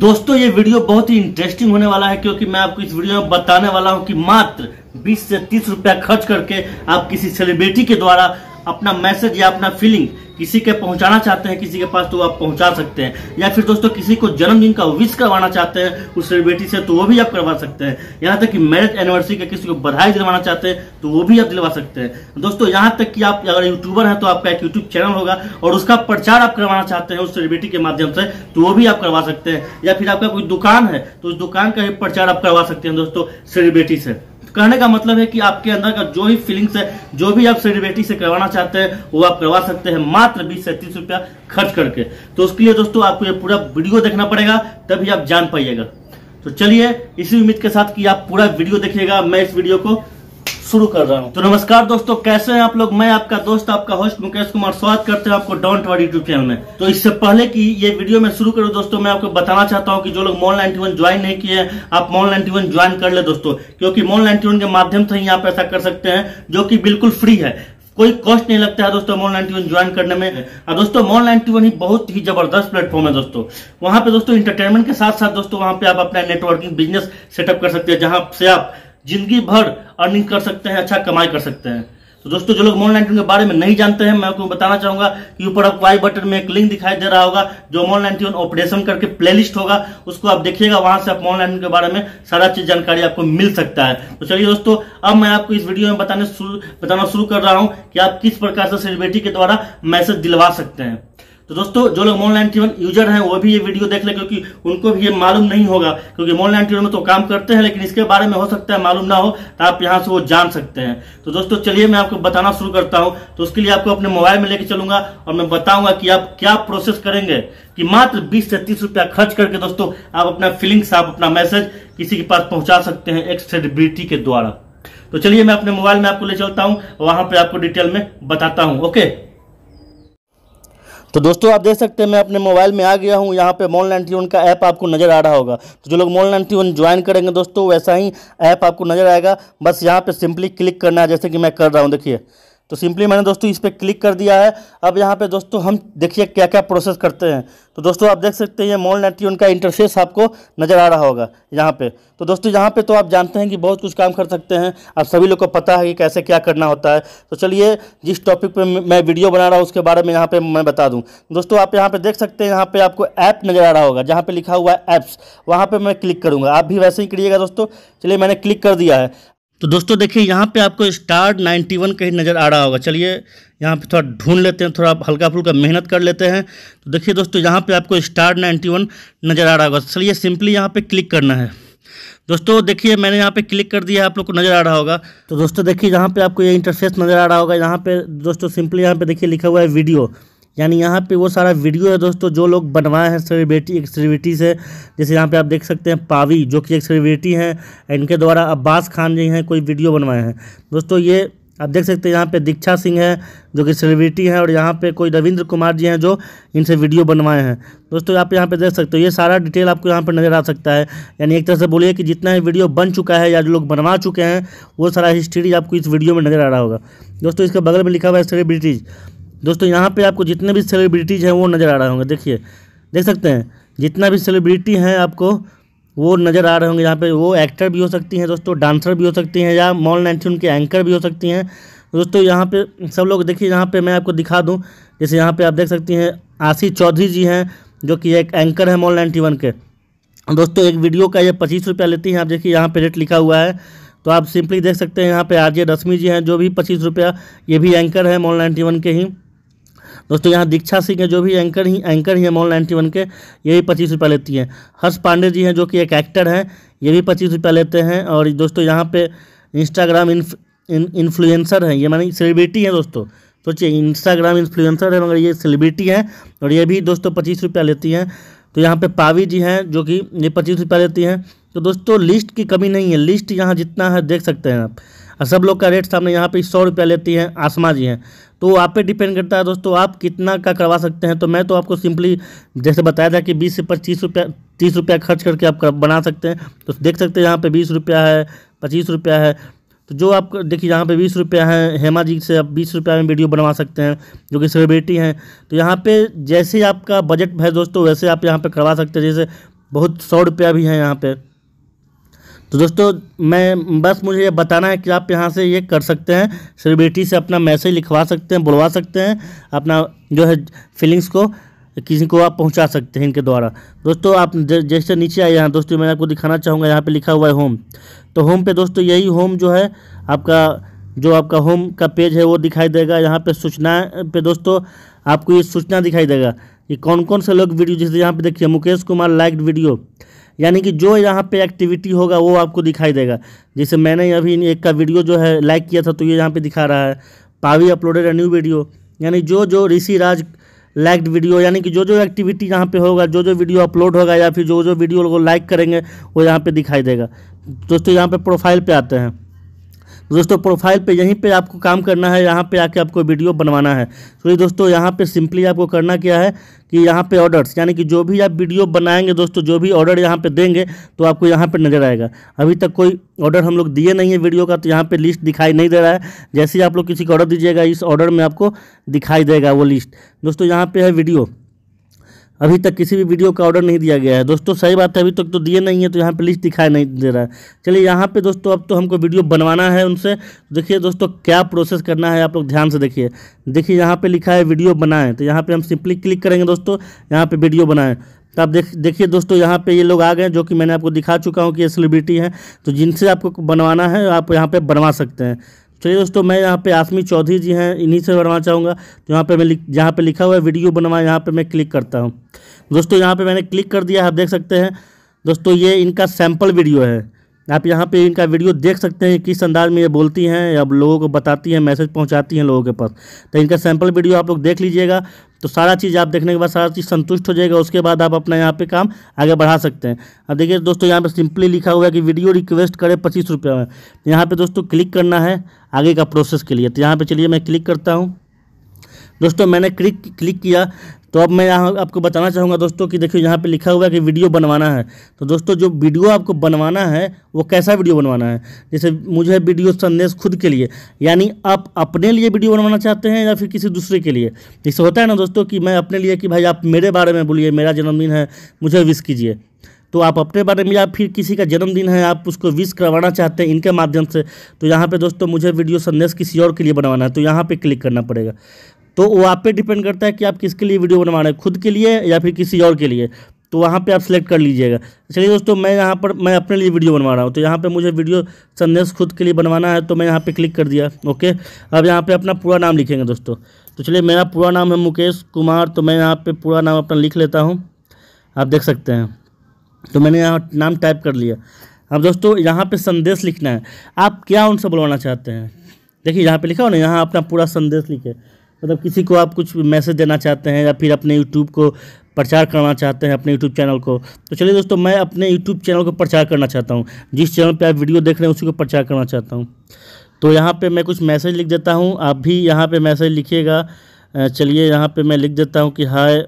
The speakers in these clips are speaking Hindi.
दोस्तों ये वीडियो बहुत ही इंटरेस्टिंग होने वाला है क्योंकि मैं आपको इस वीडियो में बताने वाला हूं कि मात्र 20 से 30 रुपया खर्च करके आप किसी सेलिब्रिटी के द्वारा अपना मैसेज या अपना फीलिंग किसी के पहुंचाना चाहते हैं किसी के पास तो आप पहुंचा सकते हैं या फिर दोस्तों किसी को जन्मदिन का विश करवाना चाहते हैं उस सेलिब्रिटी से तो वो भी आप करवा सकते हैं यहाँ तक कि मैरिज एनिवर्सरी के किसी को बधाई दिलवाना चाहते हैं तो वो भी आप दिलवा सकते हैं दोस्तों यहाँ तक कि आप अगर यूट्यूबर हैं तो आपका एक यूट्यूब चैनल होगा और उसका प्रचार आप करवाना चाहते हैं उस सेलिब्रिटी के माध्यम से तो वो भी आप करवा सकते हैं या फिर आपका कोई दुकान है तो उस दुकान का भी प्रचार आप करवा सकते हैं दोस्तों सेलिब्रिटी से कहने का मतलब है कि आपके अंदर का जो भी फीलिंग्स है जो भी आप सेलिब्रिटी से करवाना चाहते हैं वो आप करवा सकते हैं मात्र बीस से तीस रुपया खर्च करके तो उसके लिए दोस्तों आपको ये पूरा वीडियो देखना पड़ेगा तभी आप जान पाइएगा तो चलिए इसी उम्मीद के साथ कि आप पूरा वीडियो देखिएगा मैं इस वीडियो को शुरू कर रहा हूँ तो नमस्कार दोस्तों कैसे हैं आप लोग मैं आपका दोस्त आपका होस्ट मुकेश कुमार स्वागत करते हैं आपको डॉन्ट वर्ड यूट्यूब चैनल में तो इससे पहले कि ये वीडियो में शुरू करूँ दोस्तों मैं आपको बताना चाहता हूँ कि जो लोग मोन नाइनटी ज्वाइन नहीं किए आप मोन नाइनटी ज्वाइन कर ले दोस्तों क्योंकि मोन नाइनटी के माध्यम से ही आप ऐसा कर सकते हैं जो की बिल्कुल फ्री है कोई कॉस्ट नहीं लगता है दोस्तों मोन नाइनटी वन ज्वाइन करने में और दोस्तों मोन नाइनटी वन ही बहुत ही जबरदस्त प्लेटफॉर्म है दोस्तों वहां पे दोस्तों इंटरटेनमेंट के साथ साथ दोस्तों वहां पे आप अपना नेटवर्किंग बिजनेस सेटअप कर सकते हैं जहां से आप जिंदगी भर अर्निंग कर सकते हैं अच्छा कमाई कर सकते हैं तो दोस्तों जो लोग मोन नाइनटीन के बारे में नहीं जानते हैं मैं आपको बताना चाहूंगा कि ऊपर आपको आई बटन में एक लिंक दिखाई दे रहा होगा जो मोन नाइनटीन ऑपरेशन करके प्लेलिस्ट होगा उसको आप देखिएगा वहां से आप मोन नाइनटीन के बारे में सारा चीज जानकारी आपको मिल सकता है तो चलिए दोस्तों अब मैं आपको इस वीडियो में बताने शुरू बताना शुरू कर रहा हूँ कि आप किस प्रकार से सेलिब्रिटी के द्वारा मैसेज दिलवा सकते हैं तो दोस्तों जो लोग मोन नाइनटीवन यूजर हैं वो भी ये वीडियो देख ले क्योंकि उनको भी ये मालूम नहीं होगा क्योंकि मोन नाइनटीवन में तो काम करते हैं लेकिन इसके बारे में हो सकता है मालूम ना हो तो आप यहाँ से वो जान सकते हैं तो दोस्तों चलिए मैं आपको बताना शुरू करता हूँ तो उसके लिए आपको अपने मोबाइल में लेकर चलूंगा और मैं बताऊंगा कि आप क्या प्रोसेस करेंगे कि मात्र बीस से तीस रुपया खर्च करके दोस्तों आप अपना फीलिंग्स आप अपना मैसेज किसी के पास पहुंचा सकते हैं एक सेलिब्रिटी के द्वारा तो चलिए मैं अपने मोबाइल में आपको ले चलता हूँ वहां पे आपको डिटेल में बताता हूँ ओके तो दोस्तों आप देख सकते हैं मैं अपने मोबाइल में आ गया हूँ यहाँ पे मॉल नाइन्टी का ऐप आपको नज़र आ रहा होगा तो जो लोग मॉल नाइन्टी ज्वाइन करेंगे दोस्तों वैसा ही ऐप आपको नज़र आएगा बस यहाँ पर सिंपली क्लिक करना है जैसे कि मैं कर रहा हूँ देखिए तो सिंपली मैंने दोस्तों इस पर क्लिक कर दिया है अब यहाँ पे दोस्तों हम देखिए क्या क्या प्रोसेस करते हैं तो दोस्तों आप देख सकते हैं ये मॉल नेट्रियन उनका इंटरफेस आपको नज़र आ रहा होगा यहाँ पे तो दोस्तों यहाँ पे तो आप जानते हैं कि बहुत कुछ काम कर सकते हैं आप सभी लोग को पता है कि कैसे क्या करना होता है तो चलिए जिस टॉपिक पर मैं वीडियो बना रहा हूँ उसके बारे में यहाँ पर मैं बता दूँ दोस्तों आप यहाँ पर देख सकते हैं यहाँ पर आपको ऐप नज़र आ रहा होगा जहाँ पर लिखा हुआ है ऐप्स वहाँ पर मैं क्लिक करूँगा आप भी वैसे ही करिएगा दोस्तों चलिए मैंने क्लिक कर दिया है तो दोस्तों देखिए यहाँ पे आपको स्टार 91 कहीं नज़र आ रहा होगा चलिए यहाँ पे थोड़ा ढूंढ लेते हैं थोड़ा हल्का फुल्का मेहनत कर लेते हैं तो देखिए दोस्तों यहाँ पे आपको स्टार 91 नज़र आ रहा होगा चलिए सिंपली यहाँ पे क्लिक करना है दोस्तों देखिए मैंने यहाँ पे क्लिक कर दिया आप लोग को नज़र आ रहा होगा तो दोस्तों देखिए यहाँ पर आपको ये इंटरफेस नज़र आ रहा होगा यहाँ पर दोस्तों सिंपली यहाँ पर देखिए लिखा हुआ है वीडियो यानी यहाँ पे वो सारा वीडियो है दोस्तों जो लोग बनवाए हैं सेलिब्रिटी एक सेलिब्रिटी से जैसे यहाँ पे आप देख सकते हैं पावी जो कि एक सेलिब्रिटी हैं इनके द्वारा अब्बास खान जी हैं कोई वीडियो बनवाए हैं दोस्तों ये आप देख सकते हैं यहाँ पे दीक्षा सिंह है जो कि सेलिब्रिटी हैं और यहाँ पे कोई रविंद्र कुमार जी हैं जो इनसे वीडियो बनवाए हैं दोस्तों आप यहाँ पे देख सकते हो ये सारा डिटेल आपको यहाँ पे नज़र आ सकता है यानी एक तरह से बोलिए कि जितना ही वीडियो बन चुका है या जो लोग बनवा चुके हैं वो सारा हिस्ट्री आपको इस वीडियो में नज़र आ रहा होगा दोस्तों इसके बगल में लिखा हुआ है सेलिब्रिटीज़ दोस्तों यहाँ पे आपको जितने भी सेलिब्रिटीज़ हैं वो नज़र आ रहे होंगे देखिए देख सकते हैं जितना भी सेलिब्रिटी हैं आपको वो नज़र आ रहे होंगे यहाँ पे वो एक्टर भी हो सकती हैं दोस्तों डांसर भी हो सकती हैं या मॉल नाइनटीन के एंकर भी हो सकती हैं दोस्तों यहाँ पे सब लोग देखिए यहाँ पे मैं आपको दिखा दूँ जैसे यहाँ पे आप देख सकती हैं आशी चौधरी जी हैं जो कि एक एंकर है मॉल नाइन्टी वन के दोस्तों एक वीडियो का ये पच्चीस रुपया लेती हैं आप देखिए यहाँ पे रेट लिखा हुआ है तो आप सिंपली देख सकते हैं यहाँ पे आर जे रश्मि जी हैं जो भी पच्चीस रुपया ये भी एंकर है मॉल नाइन्टी वन के ही दोस्तों यहाँ दीक्षा सिंह है जो भी एंकर ही एंकर ही है मॉल नाइन्टी वन के ये भी पच्चीस रुपये लेती हैं हर्ष पांडे जी हैं जो कि एक एक्टर हैं ये भी पच्चीस रुपये लेते हैं और दोस्तों यहाँ पे इंस्टाग्राम इन, इन्फ्लुएंसर हैं ये मानी सेलिब्रिटी हैं दोस्तों सोचिए इंस्टाग्राम इन्फ्लुएंसर है मगर ये सेलिब्रिटी हैं और ये भी दोस्तों पच्चीस रुपया लेती हैं तो यहाँ पे पावी जी हैं जो कि ये पच्चीस रुपया लेती हैं तो दोस्तों लिस्ट की कमी नहीं है लिस्ट यहाँ जितना है देख सकते हैं आप सब लोग का रेट सामने यहाँ पे सौ रुपया लेती हैं आसमा जी हैं तो आप पे डिपेंड करता है दोस्तों आप कितना का करवा सकते हैं तो मैं तो आपको सिंपली जैसे बताया था कि बीस से पच्चीस रुपया तीस रुपया खर्च करके आप बना सकते हैं तो देख सकते हैं यहाँ पे बीस रुपया है पच्चीस रुपया है तो जो आप देखिए यहाँ पे बीस रुपया है हेमा जी से आप बीस रुपया में वीडियो बनवा सकते हैं जो कि सेलिब्रिटी हैं तो यहाँ पे जैसे आपका बजट है दोस्तों वैसे आप यहाँ पे करवा सकते हैं जैसे बहुत सौ रुपया भी है यहाँ पे तो दोस्तों मैं बस मुझे ये बताना है कि आप यहाँ से ये कर सकते हैं सेलिब्रिटी से अपना मैसेज लिखवा सकते हैं बुलवा सकते हैं अपना जो है फीलिंग्स को किसी को आप पहुँचा सकते हैं इनके द्वारा दोस्तों आप जैसे नीचे आए यहाँ दोस्तों मैं आपको दिखाना चाहूँगा यहाँ पर लिखा हुआ है होम तो होम पर दोस्तों यही होम जो है आपका जो आपका होम का पेज है वो दिखाई देगा यहाँ पे सूचना पे दोस्तों आपको ये सूचना दिखाई देगा कि कौन कौन से लोग वीडियो जैसे यहाँ पे देखिए मुकेश कुमार लाइक वीडियो यानी कि जो यहाँ पे एक्टिविटी होगा वो आपको दिखाई देगा जैसे मैंने अभी एक का वीडियो जो है लाइक किया था तो ये यहाँ पे दिखा रहा है पावी अपलोडेड अ न्यू वीडियो यानी जो जो ऋषि राज लाइक्ड वीडियो यानी कि जो जो एक्टिविटी यहाँ पे होगा जो जो वीडियो अपलोड होगा या फिर जो जो वीडियो लोग लाइक करेंगे वो यहाँ पर दिखाई देगा दोस्तों यहाँ पर प्रोफाइल पर आते हैं दोस्तों प्रोफाइल पे यहीं पे आपको काम करना है यहाँ पे आके आपको वीडियो बनवाना है तो दोस्तों यहाँ पे सिंपली आपको करना क्या है कि यहाँ पे ऑर्डर्स यानी कि जो भी आप वीडियो बनाएंगे दोस्तों जो भी ऑर्डर यहाँ पे देंगे तो आपको यहाँ पे नज़र आएगा अभी तक कोई ऑर्डर हम लोग दिए नहीं है वीडियो का तो यहाँ पे लिस्ट दिखाई नहीं दे रहा है जैसे ही आप लोग किसी को ऑर्डर दीजिएगा इस ऑर्डर में आपको दिखाई देगा वो लिस्ट दोस्तों यहाँ पर है वीडियो अभी तक किसी भी वीडियो का ऑर्डर नहीं दिया गया है दोस्तों सही बात है अभी तक तो दिए नहीं है तो यहाँ पे लिस्ट दिखाई नहीं दे रहा है चलिए यहाँ पे दोस्तों अब तो हमको वीडियो बनवाना है उनसे देखिए दोस्तों क्या प्रोसेस करना है आप लोग ध्यान से देखिए देखिए यहाँ पे लिखा है वीडियो बनाएं तो यहाँ पर हम सिंपली क्लिक करेंगे दोस्तों यहाँ पर वीडियो बनाएं तो आप देख देखिए दोस्तों यहाँ पे ये लोग आ गए जो कि मैंने आपको दिखा चुका हूँ कि ये सेलिब्रिटी हैं तो जिनसे आपको बनवाना है आप यहाँ पे बनवा सकते हैं चलिए तो दोस्तों मैं यहाँ पे आसमी चौधरी जी हैं इन्हीं से बनवाना चाहूँगा तो यहाँ पे मैं जहाँ पे लिखा हुआ है वीडियो बनवा यहाँ पे मैं क्लिक करता हूँ दोस्तों यहाँ पे मैंने क्लिक कर दिया आप देख सकते हैं दोस्तों ये इनका सैम्पल वीडियो है आप यहाँ पे इनका वीडियो देख सकते हैं किस अंदाज में ये बोलती हैं अब लोगों को बताती हैं मैसेज पहुँचाती हैं लोगों के पास तो इनका सैम्पल वीडियो आप लोग देख लीजिएगा तो सारा चीज़ आप देखने के बाद सारा चीज़ संतुष्ट हो जाएगा उसके बाद आप अपना यहाँ पे काम आगे बढ़ा सकते हैं अब देखिए दोस्तों यहाँ पे सिंपली लिखा हुआ है कि वीडियो रिक्वेस्ट करें पच्चीस रुपये में यहाँ पे दोस्तों क्लिक करना है आगे का प्रोसेस के लिए तो यहाँ पर चलिए मैं क्लिक करता हूँ दोस्तों मैंने क्लिक क्लिक किया तो अब मैं यहाँ आपको बताना चाहूँगा दोस्तों कि देखिए यहाँ पे लिखा हुआ है कि वीडियो बनवाना है तो दोस्तों जो वीडियो आपको बनवाना है वो कैसा वीडियो बनवाना है जैसे मुझे वीडियो संदेश खुद के लिए यानी आप अपने लिए वीडियो बनवाना चाहते हैं या फिर किसी दूसरे के लिए जैसे होता है ना दोस्तों कि मैं अपने लिए कि भाई आप मेरे बारे में बोलिए मेरा जन्मदिन है मुझे विश कीजिए तो आप अपने बारे में या फिर किसी का जन्मदिन है आप उसको विश करवाना चाहते हैं इनके माध्यम से तो यहाँ पे दोस्तों मुझे वीडियो संदेश किसी और के लिए बनवाना है तो यहाँ पे क्लिक करना पड़ेगा तो वो आप पे डिपेंड करता है कि आप किसके लिए वीडियो बनवा रहे हैं खुद के लिए या फिर किसी और के लिए तो वहाँ पे आप सेलेक्ट कर लीजिएगा चलिए दोस्तों मैं यहाँ पर मैं अपने लिए वीडियो बनवा रहा हूँ तो यहाँ पे मुझे वीडियो संदेश खुद के लिए बनवाना है तो मैं यहाँ पे क्लिक कर दिया ओके अब यहाँ पे अपना पूरा नाम लिखेंगे दोस्तों तो चलिए मेरा पूरा नाम है मुकेश कुमार तो मैं यहाँ पर पूरा नाम अपना लिख लेता हूँ आप देख सकते हैं तो मैंने यहाँ नाम टाइप कर लिया अब दोस्तों यहाँ पर संदेश लिखना है आप क्या उनसे बुलवाना चाहते हैं देखिए यहाँ पर लिखा हो ना यहाँ अपना पूरा संदेश लिखे मतलब किसी को आप कुछ मैसेज देना चाहते हैं या फिर अपने यूट्यूब को प्रचार करना चाहते हैं अपने यूट्यूब चैनल को तो चलिए दोस्तों मैं अपने यूट्यूब चैनल को प्रचार करना चाहता हूँ जिस चैनल पर आप वीडियो देख रहे हैं उसी को प्रचार करना चाहता हूँ तो यहाँ पर मैं कुछ मैसेज लिख देता हूँ आप भी यहाँ पर मैसेज लिखिएगा चलिए यहाँ पर मैं लिख देता हूँ कि हाय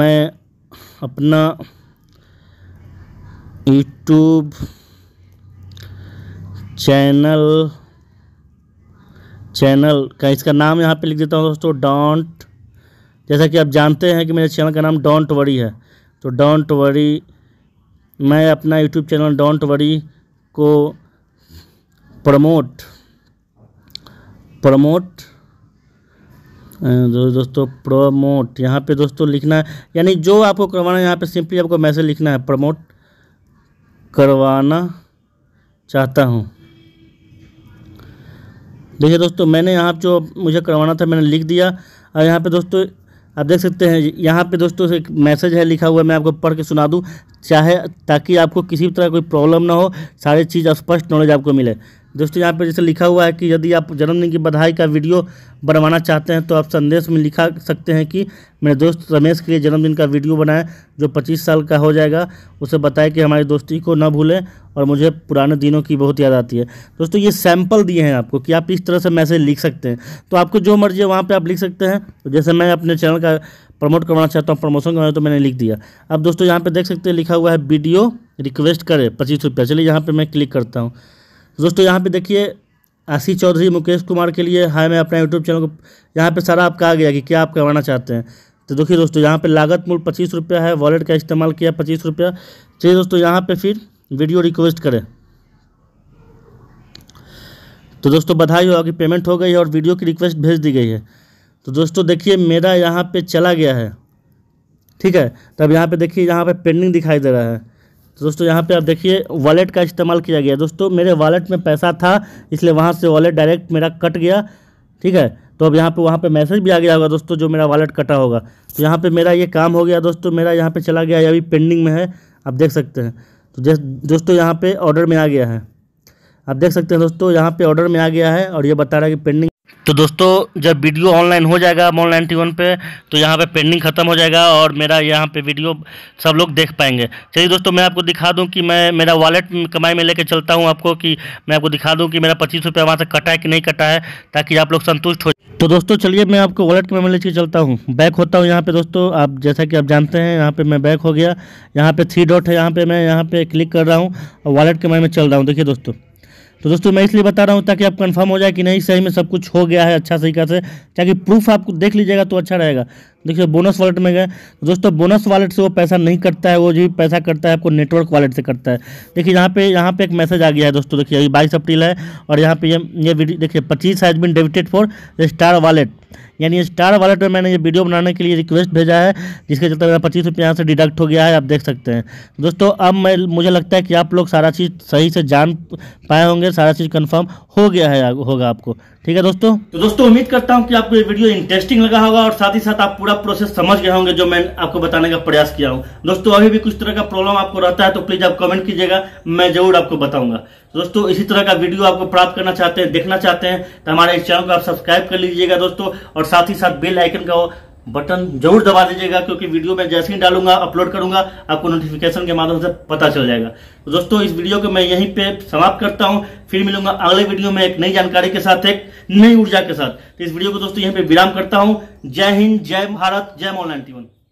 मैं अपना यूट्यूब चैनल चैनल का इसका नाम यहाँ पे लिख देता हूँ दोस्तों डोंट जैसा कि आप जानते हैं कि मेरे चैनल का नाम डोंट वरी है तो डोंट वरी मैं अपना यूट्यूब चैनल डोंट वरी को प्रमोट प्रमोट दो, दोस्तों प्रमोट यहाँ पे दोस्तों लिखना है यानी जो आपको करवाना है यहाँ पे सिंपली आपको मैसेज लिखना है प्रमोट करवाना चाहता हूँ देखिए दोस्तों मैंने यहाँ जो मुझे करवाना था मैंने लिख दिया और यहाँ पे दोस्तों आप देख सकते हैं यहाँ पे दोस्तों एक मैसेज है लिखा हुआ मैं आपको पढ़ के सुना दूँ चाहे ताकि आपको किसी भी तरह कोई प्रॉब्लम ना हो सारी चीज़ स्पष्ट नॉलेज आपको मिले दोस्तों यहाँ पर जैसे लिखा हुआ है कि यदि आप जन्मदिन की बधाई का वीडियो बनवाना चाहते हैं तो आप संदेश में लिखा सकते हैं कि मेरे दोस्त रमेश के लिए जन्मदिन का वीडियो बनाएं जो 25 साल का हो जाएगा उसे बताएं कि हमारी दोस्ती को न भूलें और मुझे पुराने दिनों की बहुत याद आती है दोस्तों ये सैम्पल दिए हैं आपको कि आप इस तरह से मैसेज लिख सकते हैं तो आपको जो मर्जी है वहाँ पर आप लिख सकते हैं तो जैसे मैं अपने चैनल का प्रमोट करवाना चाहता हूँ प्रमोशन करवाना तो मैंने लिख दिया अब दोस्तों यहाँ पर देख सकते हैं लिखा हुआ है वीडियो रिक्वेस्ट करें पच्चीस रुपया चलिए यहाँ पर मैं क्लिक करता हूँ दोस्तों यहाँ पे देखिए आशीष चौधरी मुकेश कुमार के लिए हाय मैं अपना यूट्यूब चैनल को यहाँ पे सारा आपका आ गया कि क्या आप करवाना चाहते हैं तो देखिए दोस्तों यहाँ पे लागत मूल पच्चीस रुपया है वॉलेट का इस्तेमाल किया पच्चीस रुपया चलिए दोस्तों यहाँ पे फिर वीडियो रिक्वेस्ट करें तो दोस्तों बधाई हो कि पेमेंट हो गई है और वीडियो की रिक्वेस्ट भेज दी गई है तो दोस्तों देखिए मेरा यहाँ पर चला गया है ठीक है तब तो यहाँ पर देखिए यहाँ पर पेंडिंग दिखाई दे रहा है तो दोस्तों यहाँ पे आप देखिए वॉलेट का इस्तेमाल किया गया दोस्तों मेरे वॉलेट में पैसा था इसलिए वहाँ से वॉलेट डायरेक्ट मेरा कट गया ठीक है तो अब यहाँ पे वहाँ पे मैसेज भी आ गया होगा दोस्तों जो मेरा वॉलेट कटा होगा तो यहाँ पे मेरा ये काम हो गया दोस्तों मेरा यहाँ पे चला गया ये अभी पेंडिंग में है आप देख सकते हैं तो जैस दोस्तों यहाँ पे ऑर्डर में आ गया है आप देख सकते हैं दोस्तों यहाँ पे ऑर्डर में आ गया है और ये बता रहा है कि पेंडिंग तो दोस्तों जब वीडियो ऑनलाइन हो जाएगा मॉल नाइन्टी वन पे तो यहाँ पे पेंडिंग ख़त्म हो जाएगा और मेरा यहाँ पे वीडियो सब लोग देख पाएंगे चलिए दोस्तों मैं आपको दिखा दूँ कि मैं मेरा वॉलेट कमाई में लेके चलता हूँ आपको कि मैं आपको दिखा दूँ कि मेरा पच्चीस रुपये वहाँ से कटा है कि नहीं कटा है ताकि आप लोग संतुष्ट हो तो दोस्तों चलिए मैं आपको वॉलेट में लेके चलता हूँ बैक होता हूँ यहाँ पे दोस्तों आप जैसा कि आप जानते हैं यहाँ पर मैं बैक हो गया यहाँ पे थ्री डॉट है यहाँ पर मैं यहाँ पर क्लिक कर रहा हूँ और वॉलेट कमाई में चल रहा हूँ देखिए दोस्तों तो दोस्तों मैं इसलिए बता रहा हूँ ताकि आप कंफर्म हो जाए कि नहीं सही में सब कुछ हो गया है अच्छा तरीका से ताकि प्रूफ आप देख लीजिएगा तो अच्छा रहेगा देखिए बोनस वॉलेट में गए दोस्तों बोनस वॉलेट से वो पैसा नहीं करता है वो जो पैसा करता है आपको नेटवर्क वॉलेट से करता है देखिए यहाँ पे यहाँ पे एक मैसेज आ गया है दोस्तों देखिए अभी बाईस अप्रैल है और यहाँ पे ये ये देखिए पच्चीस has been debited for star wallet यानी स्टार वॉलेट में मैंने ये वीडियो बनाने के लिए रिक्वेस्ट भेजा है जिसके चलते मेरा पच्चीस रुपये यहाँ से डिडक्ट हो गया है आप देख सकते हैं दोस्तों अब मैं मुझे लगता है कि आप लोग सारा चीज़ सही से जान पाए होंगे सारा चीज़ कन्फर्म हो गया है होगा आपको ठीक है दोस्तों तो दोस्तों उम्मीद करता हूँ कि आपको ये वीडियो इंटरेस्टिंग लगा होगा और साथ ही साथ आप पूरा प्रोसेस समझ गए होंगे जो मैं आपको बताने का प्रयास किया हूँ दोस्तों अभी भी कुछ तरह का प्रॉब्लम आपको रहता है तो प्लीज आप कमेंट कीजिएगा मैं जरूर आपको बताऊंगा दोस्तों इसी तरह का वीडियो आपको प्राप्त करना चाहते हैं देखना चाहते हैं तो हमारे इस चैनल को आप सब्सक्राइब कर लीजिएगा दोस्तों और साथ ही साथ बेल आइकन का बटन जरूर दबा दीजिएगा क्योंकि वीडियो में जैसे ही डालूंगा अपलोड करूंगा आपको नोटिफिकेशन के माध्यम से पता चल जाएगा तो दोस्तों इस वीडियो को मैं यहीं पे समाप्त करता हूं फिर मिलूंगा अगले वीडियो में एक नई जानकारी के साथ एक नई ऊर्जा के साथ तो इस वीडियो को दोस्तों यहीं पे विराम करता हूं जय हिंद जय भारत जय टीवन